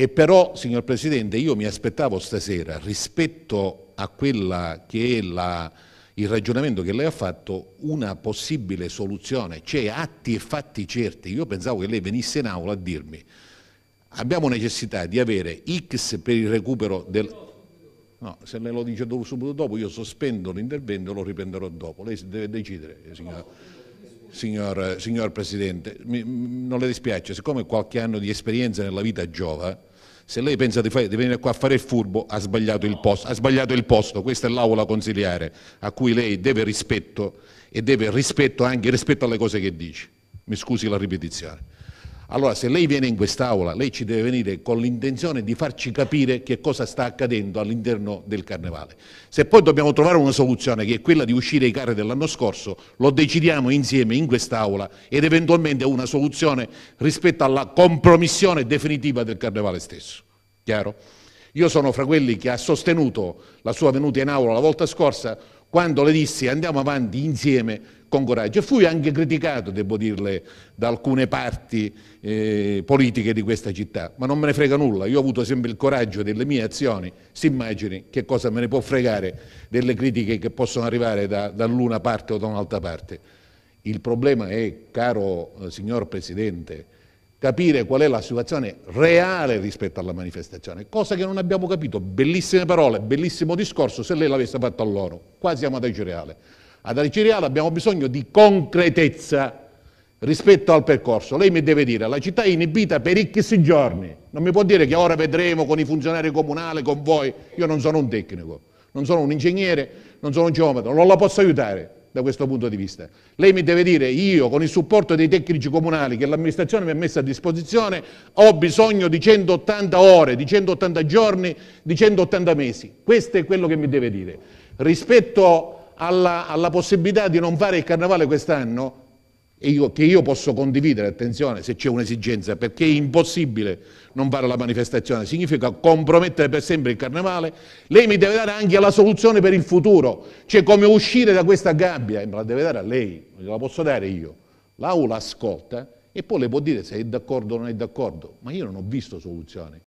E però, signor Presidente, io mi aspettavo stasera, rispetto a quella che è la, il ragionamento che lei ha fatto, una possibile soluzione, cioè atti e fatti certi. Io pensavo che lei venisse in aula a dirmi abbiamo necessità di avere X per il recupero del... No, se lei lo dice dopo, subito dopo io sospendo l'intervento e lo riprenderò dopo. Lei deve decidere, signor, signor, signor Presidente. Mi, non le dispiace, siccome qualche anno di esperienza nella vita giova, se lei pensa di, fare, di, venire qua a fare il furbo ha sbagliato il posto, ha sbagliato il posto. questa è l'aula consiliare a cui lei deve rispetto e deve rispetto anche rispetto alle cose che dice, mi scusi la ripetizione. Allora se lei viene in quest'aula, lei ci deve venire con l'intenzione di farci capire che cosa sta accadendo all'interno del carnevale. Se poi dobbiamo trovare una soluzione che è quella di uscire i carri dell'anno scorso, lo decidiamo insieme in quest'aula ed eventualmente una soluzione rispetto alla compromissione definitiva del carnevale stesso. Chiaro? Io sono fra quelli che ha sostenuto la sua venuta in aula la volta scorsa quando le dissi andiamo avanti insieme con coraggio. E fui anche criticato, devo dirle, da alcune parti eh, politiche di questa città, ma non me ne frega nulla. Io ho avuto sempre il coraggio delle mie azioni, si immagini che cosa me ne può fregare delle critiche che possono arrivare da, dall'una parte o da un'altra parte. Il problema è, caro eh, signor Presidente, capire qual è la situazione reale rispetto alla manifestazione, cosa che non abbiamo capito. Bellissime parole, bellissimo discorso, se lei l'avesse fatto a loro. Qua siamo ad agio reale ad Acireale abbiamo bisogno di concretezza rispetto al percorso. Lei mi deve dire, la città è inibita per X giorni, non mi può dire che ora vedremo con i funzionari comunali, con voi, io non sono un tecnico, non sono un ingegnere, non sono un geometra, non la posso aiutare da questo punto di vista. Lei mi deve dire, io con il supporto dei tecnici comunali che l'amministrazione mi ha messo a disposizione, ho bisogno di 180 ore, di 180 giorni, di 180 mesi. Questo è quello che mi deve dire. Rispetto alla, alla possibilità di non fare il carnevale quest'anno, io, che io posso condividere, attenzione, se c'è un'esigenza, perché è impossibile non fare la manifestazione, significa compromettere per sempre il carnevale, lei mi deve dare anche la soluzione per il futuro, cioè come uscire da questa gabbia, me la deve dare a lei, non gliela posso dare io. L'Aula ascolta e poi le può dire se è d'accordo o non è d'accordo, ma io non ho visto soluzioni.